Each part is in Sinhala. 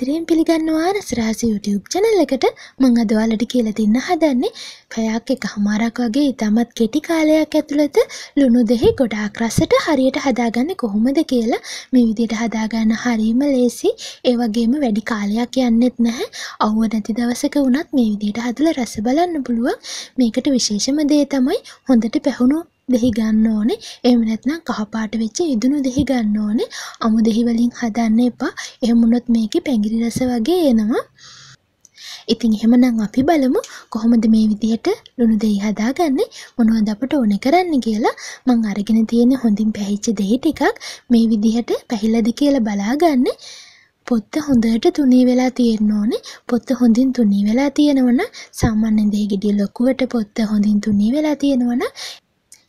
ආදරයෙන් පිළිගන්නවා රසරහස YouTube channel එකට මම අද ඔයාලට කියලා දෙන්න හදන්නේ පැයක් එකහමාරක් වගේ ඉතමත් කෙටි කාලයක් ඇතුළත ලුණු දෙහි ගොඩාක් රසට හරියට හදාගන්නේ කොහොමද කියලා මේ විදිහට හදාගන්න හරීම ලේසි ඒ වගේම වැඩි කාලයක් යන්නෙත් නැහැ අවුව නැති දවසක වුණත් මේ විදිහට හදලා රස බලන්න පුළුවන් මේකට විශේෂම දේ තමයි හොඳට පැහුණු දෙහි ගන්න ඕනේ. එහෙම නැත්නම් කහපාට වෙච්ච ඉදුණු දෙහි ගන්න ඕනේ. අමු දෙහි වලින් හදන්න එපා. එහෙම වුණොත් මේකේ පැංගිරි රස වගේ එනවා. ඉතින් එහෙමනම් අපි බලමු කොහොමද මේ විදිහට ලුණු දෙහි හදාගන්නේ මොනවද අපට ඕන කරන්න කියලා මං අරගෙන තියෙන හොඳින් පැහිච්ච දෙහි ටිකක් මේ විදිහට පැහිලාද කියලා බලාගන්න පොත්ත හොඳට තුනී වෙලා තියෙන්න ඕනේ පොත්ත හොඳින් තුනී වෙලා තියෙනවනම් සාමාන්‍ය දෙහි ගෙඩිය ලොකුවට පොත්ත හොඳින් තුනී වෙලා තියෙනවනම්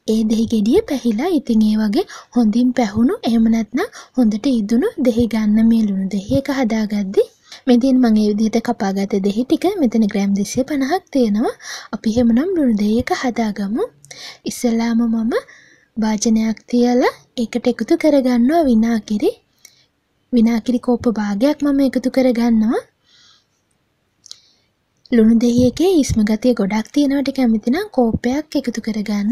ඒ දෙහි ගෙඩිය පැහිලා ඉතින් ඒ වගේ හොඳින් පැහුණු එහෙම නැත්නම් හොඳට ඉදුණු දෙහි ගන්න මේ ලුණු දෙහි එක හදාගද්දී මෙතින් මම ඒ විදිහට කපාගත දෙහි ටික මෙතන ග්‍රෑම් 250ක් තියෙනවා. අපි එහෙමනම් ලුණු දෙහි එක හදාගමු. ඉස්සලාම මම භාජනයක් තියලා ඒකට එකතු කරගන්නවා විනාකිරි. විනාකිරි කෝප භාගයක් මම එකතු කරගන්නවා. ලුණු දෙහියකේ ඉස්මගතිය ගොඩක් තියෙනවට කැමතිනම් කෝප්පයක් එකතු කරගන්න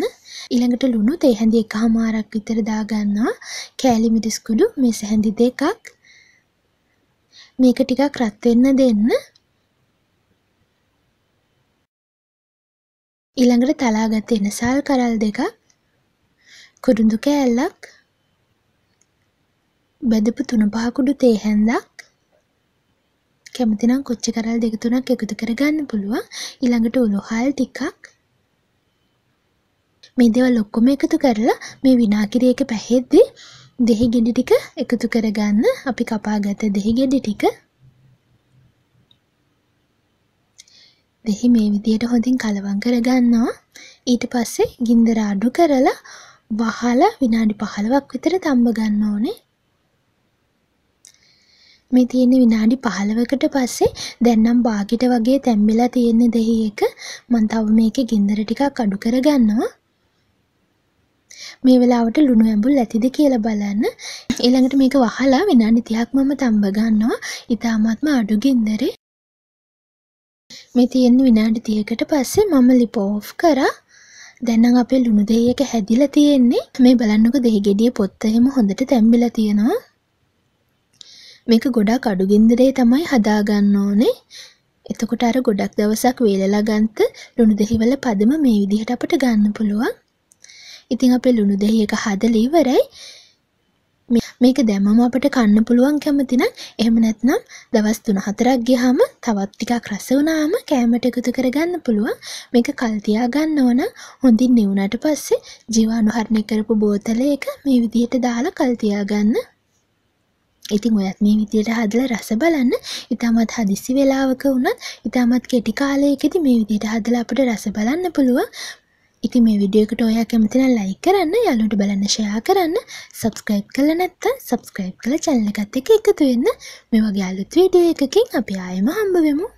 ඉළඟට ලුණු තේහැඳි එක හමාරක් විතර දාගන්නවා කෑලි මිරිස්කුඩු මේ සැහැඳි දෙකක් මේක ටිකක් රත්වෙන්න දෙන්න ඉළඟට තලාගත් එන සල් කරල් දෙකක් කුරුඳු කෑල්ලක් බැදපු තුනපහකුඩු තේහැන්දක් කැමතිනම් කොච්චි කරල් දෙක තුනක් එකතු කරගන්න පුළුවන් ඊළඟට උලුහල් ටිකක් මේ දේවල් ඔක්කොම එකතු කරලා මේ විනාකිරි එක පැහෙද්දී දෙහි ගෙඩි ටික එකතු කරගන්න අපි කපාගත දෙහි ගෙඩි ටික දෙහි මේ විදියට හොඳින් කලවම් කරගන්නවා ඊට පස්සේ ගින්දර අඩු කරලා වහලා විනාඩි 15ක් විතර තම්බ ගන්න ඕනේ මේ තියෙන විනාඩි 15කට පස්සේ දැන් නම් බාගිට වගේ තැම්බිලා තියෙන දෙහි එක මම තව මේකේ ගින්දර ටිකක් අඩු කරගන්නවා මේ වෙලාවට ලුණු ඇඹුල් ඇතිද කියලා බලන්න ඊළඟට මේක වහලා විනාඩි 30ක් මම තඹ ගන්නවා ඊටාත්ම අඩු ගින්දරේ මේ තියෙන විනාඩි 30කට පස්සේ මම ලිප් ඕෆ් කරා දැන් නම් අපේ ලුණු දෙහි එක හැදිලා තියෙන්නේ මේ බලන්නකෝ දෙහි ගෙඩිය පොත්ත එහෙම හොඳට තැම්බිලා තියෙනවා මේක ගොඩක් අඩුගින්දරේ තමයි හදාගන්න ඕනේ එතකොට අර ගොඩක් දවසක් වේලලා ගන්ත ලුණු දෙහිවල පදම මේ විදිහට අපට ගන්න පුළුවන් ඉතින් අපේ ලුණු දෙහි එක හදලා ඉවරයි මේක දැමම අපට කන්න පුළුවන් කැමති නම් එහෙම නැත්නම් දවස් 3-4ක් ගියාම තවත් ටිකක් රස වුණාම කෑමට එකතු කරගන්න පුළුවන් මේක කල් තියා ගන්න ඕන හොඳින් නිවුණාට පස්සේ ජීවාණු හරණය කරපු බෝතලයක මේ විදිහට දාලා කල් තියා ගන්න ඉතින් ඔයත් මේ විදියට හදලා රස බලන්න ඉතාමත් හදිසි වෙලාවක වුණත් ඉතාමත් කෙටි කාලයකදී මේ විදියට හදලා අපිට රස බලන්න පුළුවන්. ඉතින් මේ වීඩියෝ එකට ඔයා කැමති නම් ලයික් කරන්න, යාළුවන්ට බලන්න ෂෙයා කරන්න, subscribe කරලා නැත්නම් subscribe කරලා channel එකත් එක්ක එකතු වෙන්න. මේ වගේ අලුත් වීඩියෝ එකකින් අපි ආයෙම හම්බ වෙමු.